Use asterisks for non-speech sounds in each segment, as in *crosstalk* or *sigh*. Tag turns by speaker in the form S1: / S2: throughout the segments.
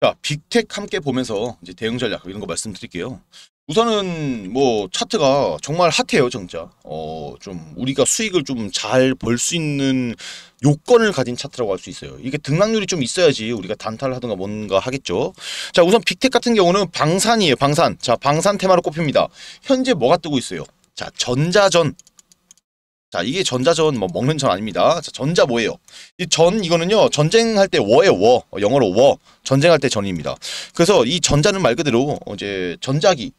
S1: 자, 빅텍 함께 보면서 이제 대응 전략 이런 거 말씀드릴게요. 우선은 뭐 차트가 정말 핫해요, 정짜 어, 좀 우리가 수익을 좀 잘 벌 수 있는 요건을 가진 차트라고 할 수 있어요. 이게 등락률이 좀 있어야지 우리가 단타를 하든가 뭔가 하겠죠. 자, 우선 빅텍 같은 경우는 방산이에요, 방산. 자, 방산 테마로 꼽힙니다. 현재 뭐가 뜨고 있어요? 자, 전자전. 자, 이게 전자전, 뭐, 먹는 전 아닙니다. 자, 전자 뭐예요? 이 전, 이거는요, 전쟁할 때 워에 워. 어, 영어로 워. 전쟁할 때 전입니다. 그래서 이 전자는 말 그대로, 어, 이제, 전자기.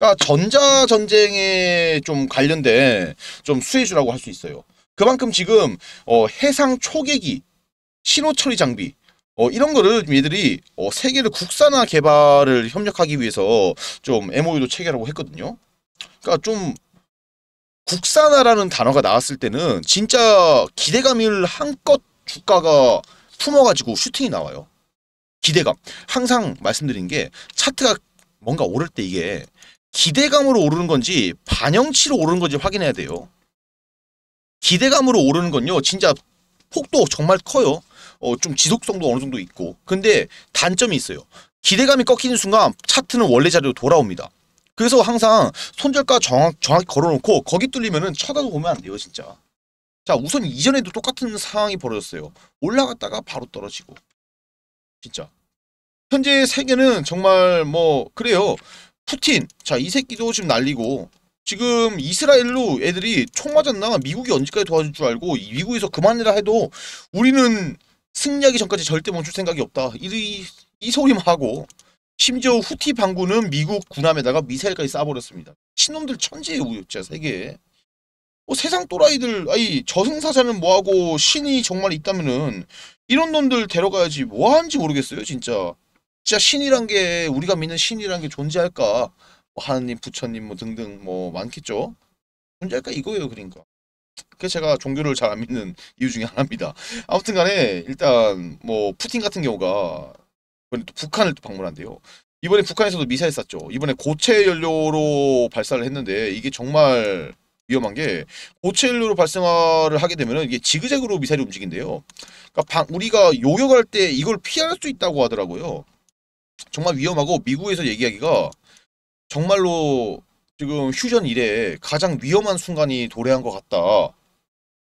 S1: 그러니까 전자 전쟁에 좀 관련된 좀 수혜주라고 할 수 있어요. 그만큼 지금, 어, 해상 초계기, 신호 처리 장비, 어, 이런 거를 얘들이 어, 세계를 국산화 개발을 협력하기 위해서 좀 MOU도 체결하고 했거든요. 그러니까 좀 국산화라는 단어가 나왔을 때는 진짜 기대감을 한껏 주가가 품어가지고 슈팅이 나와요. 기대감. 항상 말씀드린 게 차트가 뭔가 오를 때 이게 기대감으로 오르는 건지 반영치로 오르는 건지 확인해야 돼요. 기대감으로 오르는 건요. 진짜 폭도 정말 커요. 어, 좀 지속성도 어느 정도 있고. 근데 단점이 있어요. 기대감이 꺾이는 순간 차트는 원래 자리로 돌아옵니다. 그래서 항상 손절가 정확, 정확히 걸어놓고 거기 뚫리면 쳐다도 보면 안 돼요 진짜 자 우선 이전에도 똑같은 상황이 벌어졌어요 올라갔다가 바로 떨어지고 진짜 현재 세계는 정말 뭐 그래요 푸틴 자 이 새끼도 지금 날리고 지금 이스라엘로 애들이 총 맞았나 미국이 언제까지 도와줄 줄 알고 미국에서 그만이라 해도 우리는 승리하기 전까지 절대 멈출 생각이 없다 이, 이 소리만 하고 심지어 후티 반군은 미국 군함에다가 미사일까지 쏴버렸습니다. 신놈들 천지의 우유 진짜 세계에. 어, 세상 또라이들 아이 저승사자는 뭐하고 신이 정말 있다면은 이런 놈들 데려가야지 뭐하는지 모르겠어요 진짜. 진짜 신이란 게 우리가 믿는 신이란 게 존재할까? 뭐 하느님, 부처님 뭐 등등 뭐 많겠죠. 존재할까 이거예요 그러니까. 그게 제가 종교를 잘 안 믿는 이유 중에 하나입니다. 아무튼간에 일단 뭐 푸틴 같은 경우가 이번에 또 북한을 또 방문한대요. 이번에 북한에서도 미사일 쐈죠. 이번에 고체 연료로 발사를 했는데 이게 정말 위험한 게 고체 연료로 발사를 하게 되면 이게 지그재그로 미사일이 움직인대요. 그러니까 방, 우리가 요격할 때 이걸 피할 수 있다고 하더라고요. 정말 위험하고 미국에서 얘기하기가 정말로 지금 휴전 이래 가장 위험한 순간이 도래한 것 같다.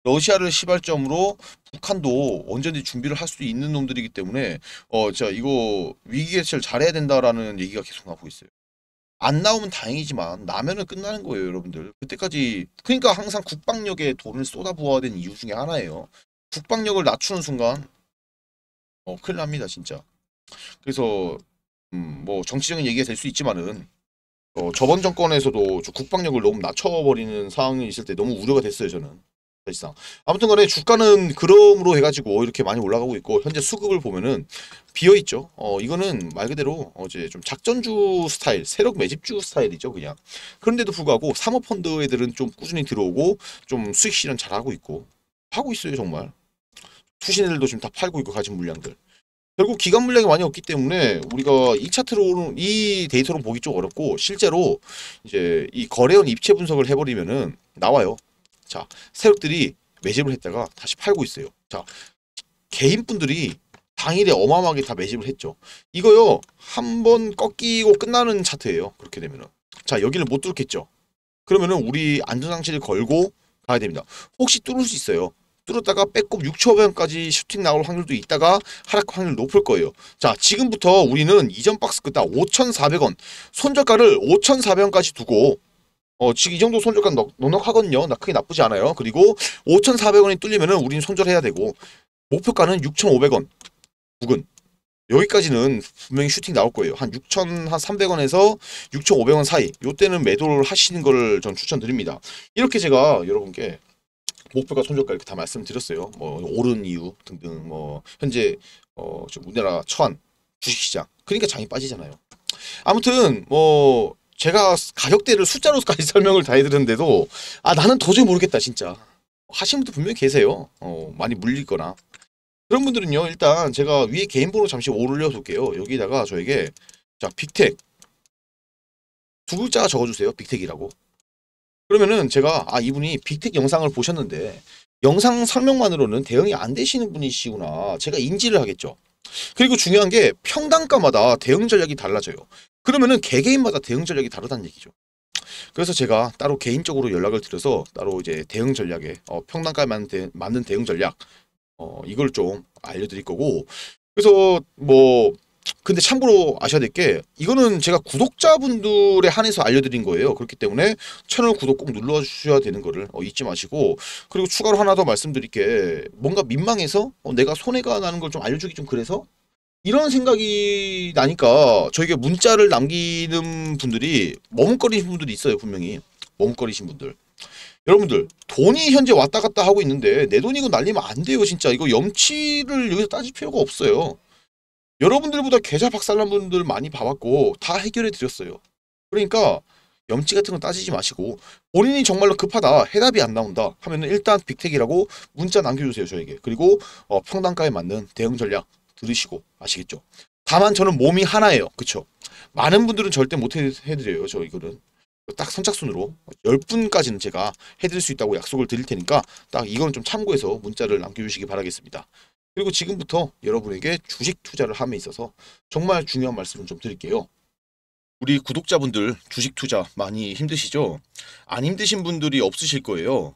S1: 러시아를 시발점으로 북한도 언제든지 준비를 할 수 있는 놈들이기 때문에 어진 이거 위기 개최를 잘해야 된다라는 얘기가 계속 나오고 있어요. 안 나오면 다행이지만 나면은 끝나는 거예요 여러분들 그때까지 그러니까 항상 국방력에 돈을 쏟아부어야 되는 이유 중에 하나예요 국방력을 낮추는 순간 어 큰일 납니다 진짜 그래서 음뭐 정치적인 얘기가 될 수 있지만은 어 저번 정권에서도 국방력을 너무 낮춰버리는 상황이 있을 때 너무 우려가 됐어요 저는 사실상 아무튼간에 주가는 그럼으로 해가지고 이렇게 많이 올라가고 있고 현재 수급을 보면은 비어 있죠. 어 이거는 말 그대로 어제 좀 작전주 스타일, 세력 매집주 스타일이죠, 그냥. 그런데도 불구하고 사모 펀드 애들은 좀 꾸준히 들어오고 좀 수익 실현 잘 하고 있고 하고 있어요, 정말. 투신들도 지금 다 팔고 있고 가진 물량들. 결국 기간 물량이 많이 없기 때문에 우리가 이 차트로 이 데이터로 보기 좀 어렵고 실제로 이제 이 거래원 입체 분석을 해버리면은 나와요. 자, 세력들이 매집을 했다가 다시 팔고 있어요. 자, 개인분들이 당일에 어마어마하게 다 매집을 했죠. 이거요. 한 번 꺾이고 끝나는 차트예요. 그렇게 되면은. 자, 여기를 못 뚫겠죠. 그러면은 우리 안전장치를 걸고 가야 됩니다. 혹시 뚫을 수 있어요. 뚫었다가 빼꼼 6초 변까지 슈팅 나올 확률도 있다가 하락 확률 높을 거예요. 자, 지금부터 우리는 이전 박스 끝다 5,400원, 손절가를 5,400원까지 두고 어, 지금 이 정도 손절가 넉, 넉하거든요. 나 크게 나쁘지 않아요. 그리고 5,400원이 뚫리면 우리는 손절해야 되고 목표가는 6,500원. 부근. 여기까지는 분명히 슈팅 나올 거예요. 한 6,300원에서 6,500원 사이. 요때는 매도를 하시는 거전 추천드립니다. 이렇게 제가 여러분께 목표가 손절가 이렇게 다 말씀드렸어요. 뭐 오른 이유 등등 뭐 현재 어, 지금 우리나라 처한 주식시장. 그러니까 장이 빠지잖아요. 아무튼 뭐 제가 가격대를 숫자로까지 *laughs* 설명을 다 해드렸는데도 아 나는 도저히 모르겠다 진짜 하시는 분들 분명히 계세요 어, 많이 물리거나 그런 분들은요 일단 제가 위에 개인번호 잠시 올려둘게요 여기다가 저에게 자 빅텍 두 글자 적어주세요 빅텍이라고 그러면은 제가 아 이분이 빅텍 영상을 보셨는데 영상 설명만으로는 대응이 안 되시는 분이시구나 제가 인지를 하겠죠 그리고 중요한 게 평당가마다 대응 전략이 달라져요 그러면은 개개인마다 대응 전략이 다르다는 얘기죠. 그래서 제가 따로 개인적으로 연락을 드려서 따로 이제 대응 전략에 어, 평단가에 맞는, 대, 맞는 대응 전략 어, 이걸 좀 알려드릴 거고 그래서 뭐 근데 참고로 아셔야 될 게 이거는 제가 구독자분들에 한해서 알려드린 거예요. 그렇기 때문에 채널 구독 꼭 눌러주셔야 되는 거를 어, 잊지 마시고 그리고 추가로 하나 더 말씀드릴 게 뭔가 민망해서 어, 내가 손해가 나는 걸 좀 알려주기 좀 그래서 이런 생각이 나니까 저에게 문자를 남기는 분들이 머뭇거리신 분들이 있어요 분명히 머뭇거리신 분들 여러분들 돈이 현재 왔다 갔다 하고 있는데 내 돈이고 날리면 안 돼요 진짜 이거 염치를 여기서 따질 필요가 없어요 여러분들보다 계좌 박살난 분들 많이 봐봤고 다 해결해 드렸어요 그러니까 염치 같은 건 따지지 마시고 본인이 정말로 급하다 해답이 안 나온다 하면 일단 빅텍이라고 문자 남겨주세요 저에게 그리고 어, 평단가에 맞는 대응 전략 들으시고 아시겠죠? 다만 저는 몸이 하나예요. 그쵸? 많은 분들은 절대 못 해드려요. 저 이거는. 딱 선착순으로 10분까지는 제가 해드릴 수 있다고 약속을 드릴 테니까 딱 이건 좀 참고해서 문자를 남겨주시기 바라겠습니다. 그리고 지금부터 여러분에게 주식 투자를 함에 있어서 정말 중요한 말씀을 좀 드릴게요. 우리 구독자분들 주식 투자 많이 힘드시죠? 안 힘드신 분들이 없으실 거예요.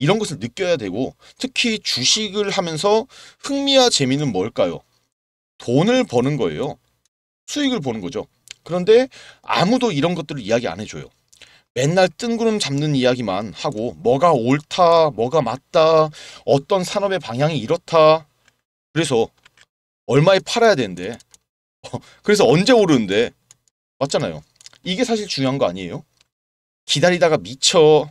S1: 이런 것을 느껴야 되고 특히 주식을 하면서 흥미와 재미는 뭘까요? 돈을 버는 거예요. 수익을 보는 거죠. 그런데 아무도 이런 것들을 이야기 안 해줘요. 맨날 뜬구름 잡는 이야기만 하고 뭐가 옳다, 뭐가 맞다, 어떤 산업의 방향이 이렇다. 그래서 얼마에 팔아야 되는데 *laughs* 그래서 언제 오르는데 맞잖아요. 이게 사실 중요한 거 아니에요? 기다리다가 미쳐